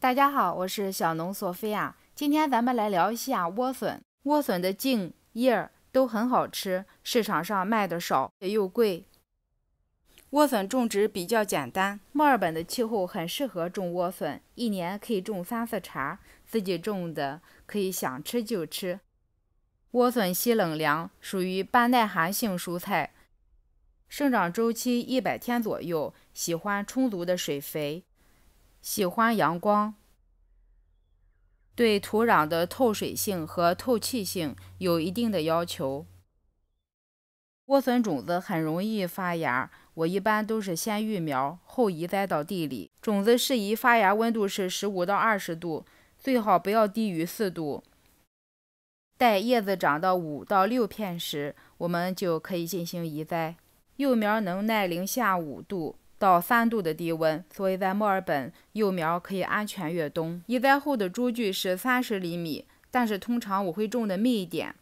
大家好，我是小农索菲亚。今天咱们来聊一下莴笋。莴笋的茎、叶都很好吃，市场上卖的少又贵。莴笋种植比较简单，墨尔本的气候很适合种莴笋，一年可以种三四茬。自己种的可以想吃就吃。莴笋西冷凉，属于半耐寒性蔬菜，生长周期一百天左右，喜欢充足的水肥。喜欢阳光，对土壤的透水性和透气性有一定的要求。莴笋种子很容易发芽，我一般都是先育苗，后移栽到地里。种子适宜发芽温度是十五到二十度，最好不要低于四度。待叶子长到五到六片时，我们就可以进行移栽。幼苗能耐零下五度。到三度的低温，所以在墨尔本幼苗可以安全越冬。移栽后的株距是三十厘米，但是通常我会种的密一点。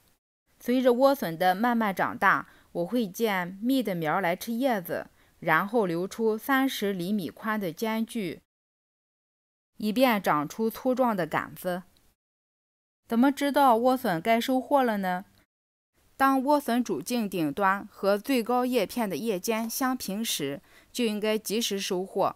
随着莴笋的慢慢长大，我会见密的苗来吃叶子，然后留出三十厘米宽的间距，以便长出粗壮的杆子。怎么知道莴笋该收获了呢？当莴笋主茎顶端和最高叶片的叶尖相平时。就应该及时收获。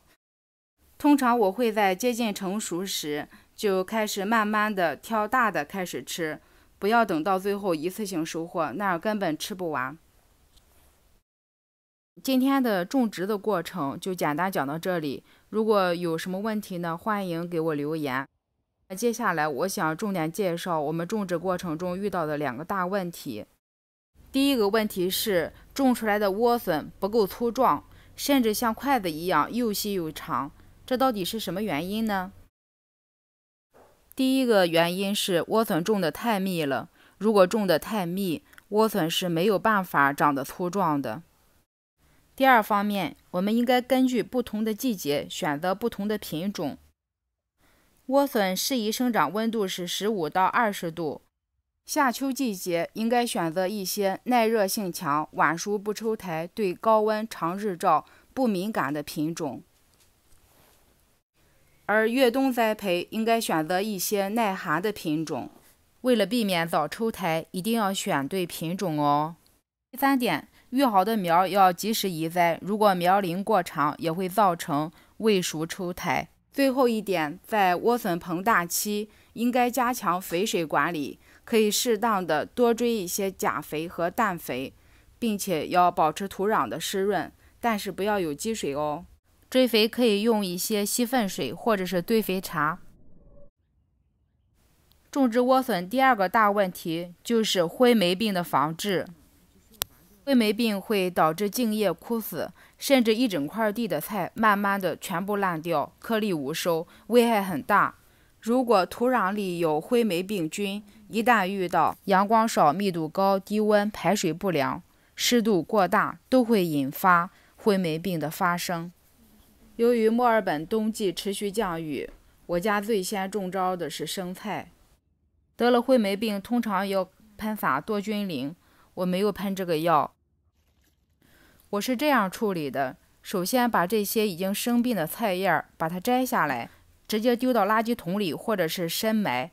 通常我会在接近成熟时就开始慢慢的挑大的开始吃，不要等到最后一次性收获，那样根本吃不完。今天的种植的过程就简单讲到这里，如果有什么问题呢，欢迎给我留言。接下来我想重点介绍我们种植过程中遇到的两个大问题。第一个问题是种出来的莴笋不够粗壮。甚至像筷子一样又细又长，这到底是什么原因呢？第一个原因是莴笋种的太密了，如果种的太密，莴笋是没有办法长得粗壮的。第二方面，我们应该根据不同的季节选择不同的品种。莴笋适宜生长温度是十五到二十度。夏秋季节应该选择一些耐热性强、晚熟不抽苔、对高温长日照不敏感的品种；而越冬栽培应该选择一些耐寒的品种。为了避免早抽苔，一定要选对品种哦。第三点，育好的苗要及时移栽，如果苗龄过长，也会造成未熟抽苔。最后一点，在莴笋膨大期应该加强肥水管理。可以适当的多追一些钾肥和氮肥，并且要保持土壤的湿润，但是不要有积水哦。追肥可以用一些稀粪水或者是堆肥茶。种植莴笋第二个大问题就是灰霉病的防治。灰霉病会导致茎叶枯死，甚至一整块地的菜慢慢的全部烂掉，颗粒无收，危害很大。如果土壤里有灰霉病菌，一旦遇到阳光少、密度高、低温、排水不良、湿度过大，都会引发灰霉病的发生。由于墨尔本冬季持续降雨，我家最先中招的是生菜，得了灰霉病，通常要喷洒多菌灵，我没有喷这个药。我是这样处理的：首先把这些已经生病的菜叶儿把它摘下来，直接丢到垃圾桶里，或者是深埋。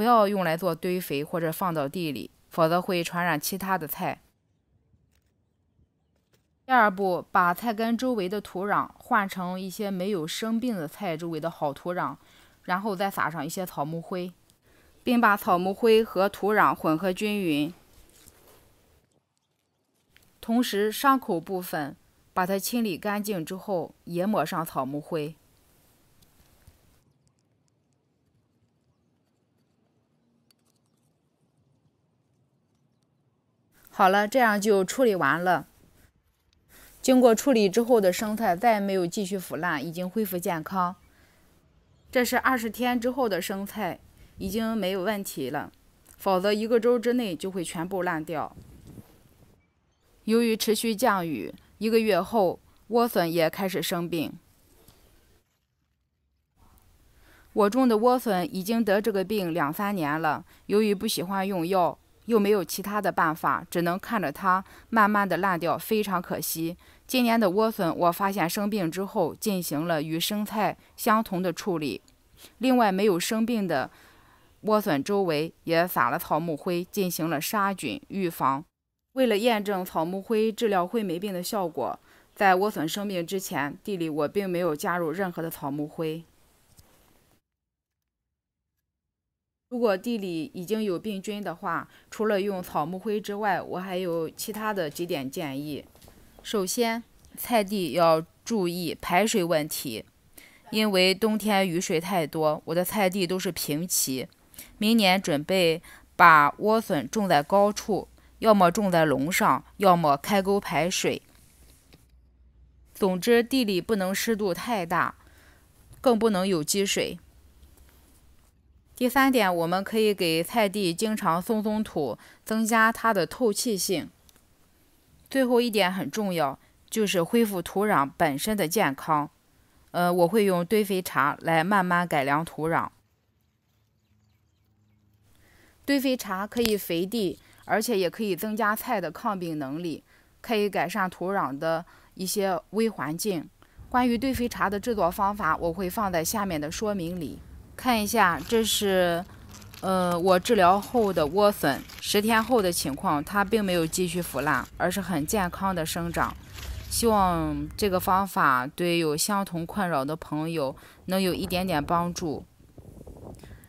不要用来做堆肥或者放到地里，否则会传染其他的菜。第二步，把菜根周围的土壤换成一些没有生病的菜周围的好土壤，然后再撒上一些草木灰，并把草木灰和土壤混合均匀。同时，伤口部分把它清理干净之后，也抹上草木灰。好了，这样就处理完了。经过处理之后的生菜再也没有继续腐烂，已经恢复健康。这是二十天之后的生菜，已经没有问题了。否则一个周之内就会全部烂掉。由于持续降雨，一个月后莴笋也开始生病。我种的莴笋已经得这个病两三年了，由于不喜欢用药。又没有其他的办法，只能看着它慢慢的烂掉，非常可惜。今年的莴笋，我发现生病之后，进行了与生菜相同的处理。另外，没有生病的莴笋周围也撒了草木灰，进行了杀菌预防。为了验证草木灰治疗灰霉病的效果，在莴笋生病之前，地里我并没有加入任何的草木灰。如果地里已经有病菌的话，除了用草木灰之外，我还有其他的几点建议。首先，菜地要注意排水问题，因为冬天雨水太多，我的菜地都是平齐。明年准备把莴笋种在高处，要么种在垄上，要么开沟排水。总之，地里不能湿度太大，更不能有积水。第三点，我们可以给菜地经常松松土，增加它的透气性。最后一点很重要，就是恢复土壤本身的健康。呃，我会用堆肥茶来慢慢改良土壤。堆肥茶可以肥地，而且也可以增加菜的抗病能力，可以改善土壤的一些微环境。关于堆肥茶的制作方法，我会放在下面的说明里。看一下，这是，呃，我治疗后的莴笋，十天后的情况，它并没有继续腐烂，而是很健康的生长。希望这个方法对有相同困扰的朋友能有一点点帮助。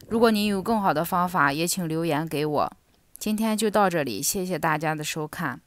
如果您有更好的方法，也请留言给我。今天就到这里，谢谢大家的收看。